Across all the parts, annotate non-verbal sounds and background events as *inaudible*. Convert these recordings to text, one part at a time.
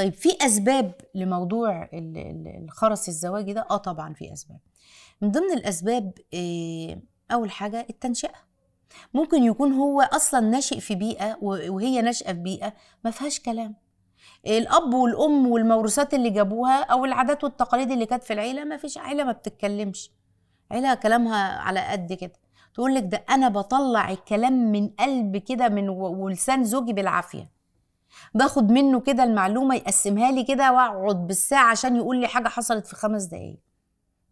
طيب في اسباب لموضوع الخرس الزواجي ده اه طبعا في اسباب من ضمن الاسباب آه، اول حاجه التنشئه ممكن يكون هو اصلا ناشئ في بيئه وهي ناشئه في بيئه ما فيهاش كلام الاب والام والموروثات اللي جابوها او العادات والتقاليد اللي كانت في العيله ما فيش عيله ما بتتكلمش عيله كلامها على قد كده تقول لك ده انا بطلع الكلام من قلب كده من ولسان زوجي بالعافيه باخد منه كده المعلومه يقسمها لي كده واقعد بالساعه عشان يقول لي حاجه حصلت في خمس دقايق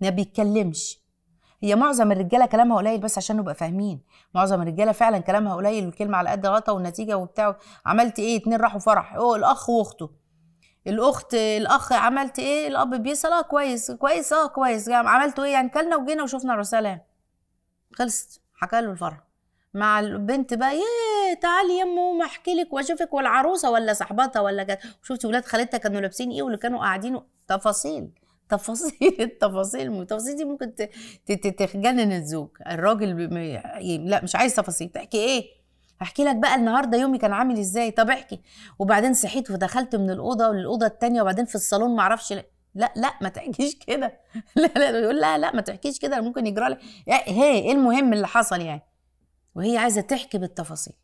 ما بيتكلمش هي معظم الرجاله كلامها قليل بس عشان نبقى فاهمين معظم الرجاله فعلا كلامها قليل والكلمه على قد غطا والنتيجه وبتاع عملت ايه اتنين راحوا فرح هو الاخ واخته الاخت الاخ عملت ايه الاب بيسال اه كويس كويس اه كويس عملتوا ايه يعني كلنا وجينا وشفنا الرساله خلصت حكى له الفرح مع البنت بقى ياه تعالي امه ما احكي لك واشوفك والعروسه ولا صاحبتها ولا كده شفتي ولاد خالتها كانوا لابسين ايه واللي كانوا قاعدين تفاصيل تفاصيل *laughs* التفاصيل التفاصيل دي ممكن تخجنن الزوج الراجل يعني لا مش عايز تفاصيل تحكي ايه هحكي لك بقى النهارده يومي كان عامل ازاي طب احكي وبعدين صحيت ودخلت من الاوضه للاوضه الثانيه وبعدين في الصالون ما اعرفش لا لا ما تحكيش كده *laughs* لا لا يقول لا لا ما تحكيش كده ممكن يجرى لك هي ايه المهم اللي حصل يعني وهي عايزه تحكي بالتفاصيل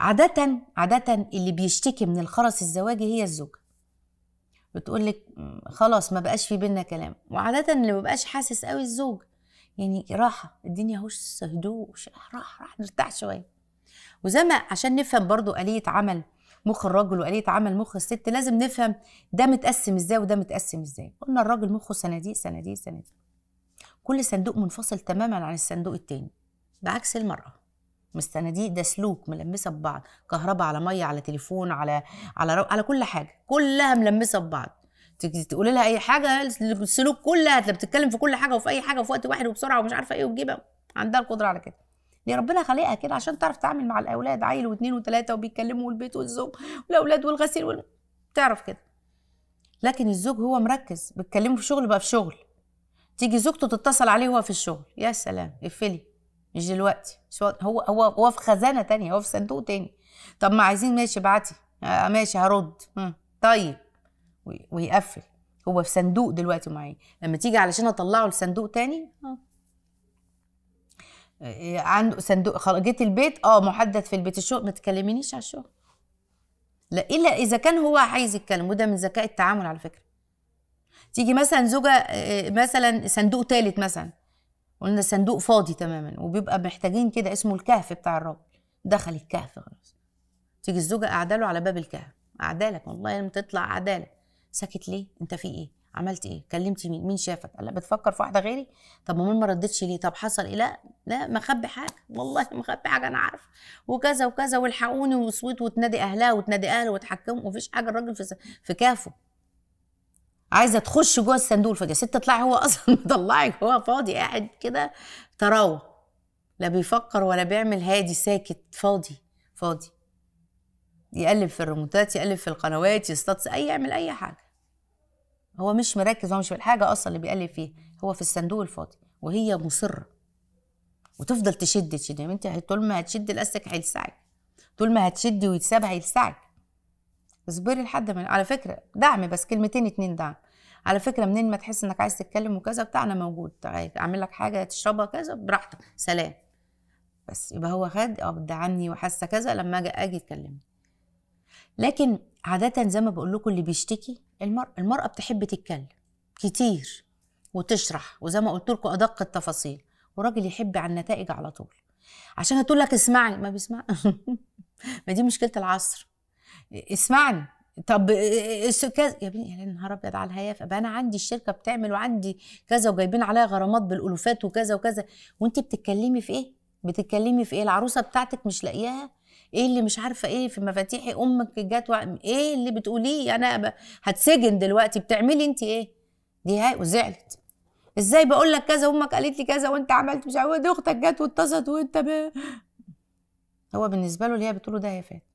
عادة عادة اللي بيشتكي من الخرس الزواجي هي الزوجة بتقول لك خلاص ما بقاش في بينا كلام وعادة اللي ما بقاش حاسس قوي الزوج يعني راحة الدنيا هوش هدوء راحة راحة نرتاح شوية وزي ما عشان نفهم برضو آلية عمل مخ الرجل وآلية عمل مخ الست لازم نفهم ده متقسم ازاي وده متقسم ازاي قلنا الراجل مخه صناديق صناديق صناديق كل صندوق منفصل تماما عن الصندوق التاني بعكس المرأة من ده سلوك ملمسه ببعض كهرباء على ميه على تليفون على على رو... على كل حاجه كلها ملمسه ببعض تقولي لها اي حاجه السلوك كلها هتلاقي بتتكلم في كل حاجه وفي اي حاجه وفي وقت واحد وبسرعه ومش عارفه ايه وتجيبها عندها القدره على كده دي ربنا خلقها كده عشان تعرف تتعامل مع الاولاد عيل واثنين وثلاثه وبيتكلموا والبيت والزوج والاولاد والغسيل وال... تعرف كده لكن الزوج هو مركز بيتكلموا في شغل بقى في شغل تيجي زوجته تتصل عليه وهو في الشغل يا سلام اقفلي مش دلوقتي هو هو هو في خزانه تانية هو في صندوق تاني طب ما عايزين ماشي ابعتي آه، ماشي هرد طيب ويقفل هو في صندوق دلوقتي معايا لما تيجي علشان اطلعه لصندوق تاني اه, آه،, آه، عنده صندوق جيت البيت اه محدث في البيت الشغل ما تكلمينيش على الشغل لا الا اذا كان هو عايز يتكلم وده من ذكاء التعامل على فكره تيجي مثلا زوجه مثلا صندوق ثالث مثلا وقلنا صندوق فاضي تماما وبيبقى محتاجين كده اسمه الكهف بتاع الراجل دخل الكهف خلاص تيجي الزوجه قاعده على باب الكهف اعدالك والله لما تطلع لك ساكت ليه انت في ايه عملت ايه كلمت مين مين شافك لا بتفكر في واحده غيري طب امال ما ردتش ليه طب حصل ايه لا لا مخبي حاجه والله مخبي حاجه انا عارفه وكذا وكذا والحقوني وصوت وتنادي اهلها وتنادي اهله وتحكموا ومفيش حاجه الراجل في في كافه عايزه تخش جوه الصندوق الفاضي ست تطلعي هو *laughs* اصلا مطلعك هو فاضي قاعد كده تراوه لا بيفكر ولا بيعمل هادي ساكت فاضي فاضي يقلب في الريموتات يقلب في القنوات يستطس اي يعمل اي حاجه هو مش مركز هو مش في الحاجه اصلا اللي بيقلب فيها هو في الصندوق الفاضي وهي مصره وتفضل تشد تشد يعني انت طول ما هتشد الاستك هيلسعك طول ما هتشدي ويتساب هيلسعك اصبري لحد ما على فكره دعم بس كلمتين اتنين دعم على فكره منين ما تحس انك عايز تتكلم وكذا بتاع انا موجود اعمل لك حاجه تشربها كذا براحتك سلام بس يبقى هو خد اه بتدعمني وحاسه كذا لما اجي اجي اتكلم لكن عاده زي ما بقول لكم اللي بيشتكي المرأة المرأة بتحب تتكلم كتير وتشرح وزي ما قلت لكم ادق التفاصيل وراجل يحب على النتائج على طول عشان هتقول لك اسمعي ما بيسمع *laughs* ما دي مشكله العصر اسمعني طب آه، آه، آه، كذا يا بني يا نهار ابيض على الهيافه بقى انا عندي الشركه بتعمل وعندي كذا وجايبين عليها غرامات بالالوفات وكذا وكذا وانت بتتكلمي في ايه؟ بتتكلمي في ايه؟ العروسه بتاعتك مش لاقياها؟ ايه اللي مش عارفه ايه في مفاتيحي امك جت ايه اللي بتقوليه انا هتسجن دلوقتي بتعملي انت ايه؟ دي هاي وزعلت ازاي بقول لك كذا وامك قالت لي كذا وانت عملت مش عارفه إيه، دي اختك جت واتصلت وانت ب... هو بالنسبه له اللي هي بتقوله ده هيافات